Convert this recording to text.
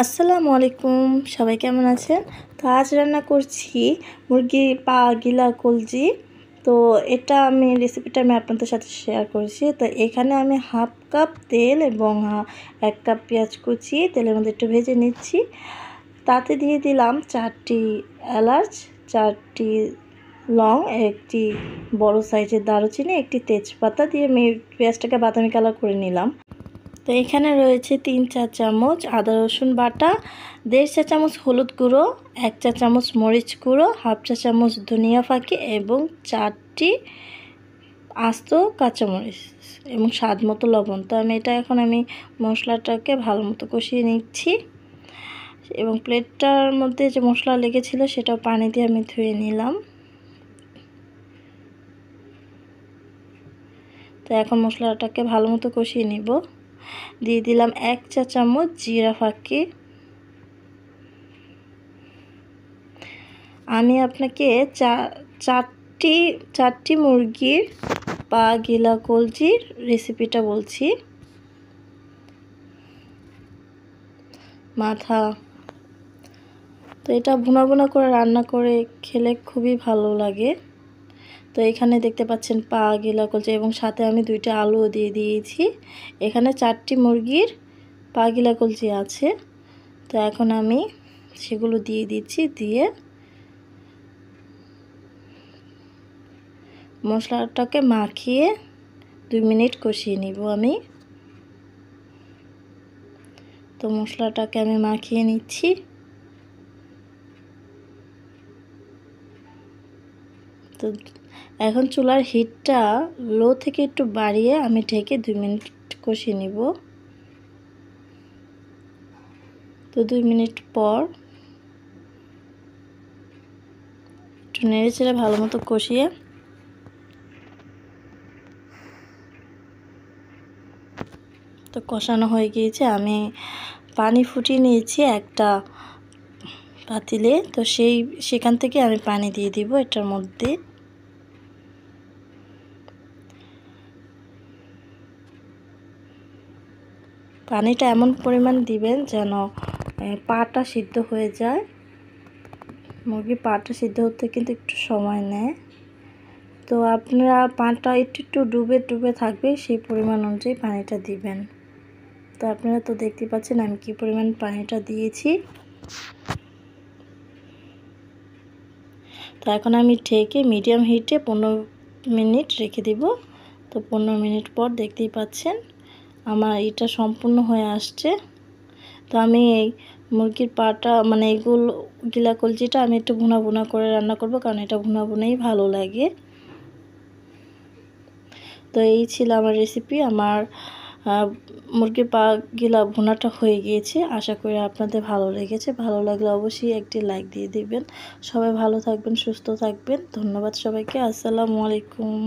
আসসালামু আলাইকুম সবাই কেমন আছেন তো আজ রান্না করছি মুরগি পা গিলা কলজি তো এটা আমি রেসিপিটা আমি আপনাদের সাথে শেয়ার করছি তো এখানে আমি হাফ কাপ তেল এবং এক কাপ পেঁয়াজ কুচি তেলের মধ্যে একটু ভেজে নিচ্ছি তাতে দিয়ে দিলাম চারটি এলাচ চারটি লং একটি বড় সাইজের দারুচিনি একটি তেজপাতা দিয়ে আমি পেঁয়াজটাকে বাদামি কালার করে নিলাম তো এখানে রয়েছে তিন চা চামচ আদা রসুন বাটা দেড় চা চামচ হলুদ গুঁড়ো এক চা চামচ মরিচ গুঁড়ো হাফ চা চামচ ধনিয়া ফাঁকি এবং চারটি আস্ত কাঁচামরিচ এবং স্বাদ মতো লবণ তো আমি এটা এখন আমি মশলাটাকে ভালো মতো কষিয়ে নিচ্ছি এবং প্লেটটার মধ্যে যে মশলা লেগেছিল সেটা পানি দিয়ে আমি ধুয়ে নিলাম তো এখন মশলাটাকে ভালো মতো কষিয়ে নিব দিয়ে দিলাম এক চা চামচ জিরা ফাঁকি আমি আপনাকে চা চারটি চারটি মুরগির পা গিলা কলজির রেসিপিটা বলছি মাথা তো এটা ভুনা ভুনা করে রান্না করে খেলে খুবই ভালো লাগে তো এখানে দেখতে পাচ্ছেন পা গেলা কলচা এবং সাথে আমি দুইটা আলুও দিয়ে দিয়েছি এখানে চারটি মুরগির পা গিলা কলচি আছে তো এখন আমি সেগুলো দিয়ে দিচ্ছি দিয়ে মশলাটাকে মাখিয়ে দুই মিনিট কষিয়ে নিব আমি তো মশলাটাকে আমি মাখিয়ে নিচ্ছি তো এখন চুলার হিটটা লো থেকে একটু বাড়িয়ে আমি ঢেকে দুই মিনিট কষিয়ে নিব তো দুই মিনিট পর একটু নেড়ে চেড়ে ভালো মতো কষিয়ে তো কষানো হয়ে গিয়েছে আমি পানি ফুটিয়ে নিয়েছি একটা পাতিলে তো সেই সেখান থেকে আমি পানি দিয়ে দিব এটার মধ্যে পানিটা এমন পরিমাণ দিবেন যেন পাটা সিদ্ধ হয়ে যায় মুরগি পাটা সিদ্ধ হতে কিন্তু একটু সময় নেয় তো আপনারা পাটা একটু একটু ডুবে ডুবে থাকবে সেই পরিমাণ অনুযায়ী পানিটা দিবেন তো আপনারা তো দেখতে পাচ্ছেন আমি কি পরিমাণ পানিটা দিয়েছি তো এখন আমি ঠেকে মিডিয়াম হিটে পনেরো মিনিট রেখে দিব তো পনেরো মিনিট পর দেখতেই পাচ্ছেন আমার এটা সম্পূর্ণ হয়ে আসছে তো আমি এই মুরগির পাটা মানে এগুলো গিলা কলচিটা আমি একটু ভুনা ভুনা করে রান্না করব কারণ এটা ভুনা ভুনাই ভালো লাগে তো এই ছিল আমার রেসিপি আমার মুরগির পা গিলা ভুনাটা হয়ে গিয়েছে আশা করি আপনাদের ভালো লেগেছে ভালো লাগলে অবশ্যই একটি লাইক দিয়ে দিবেন সবাই ভালো থাকবেন সুস্থ থাকবেন ধন্যবাদ সবাইকে আসসালামু আলাইকুম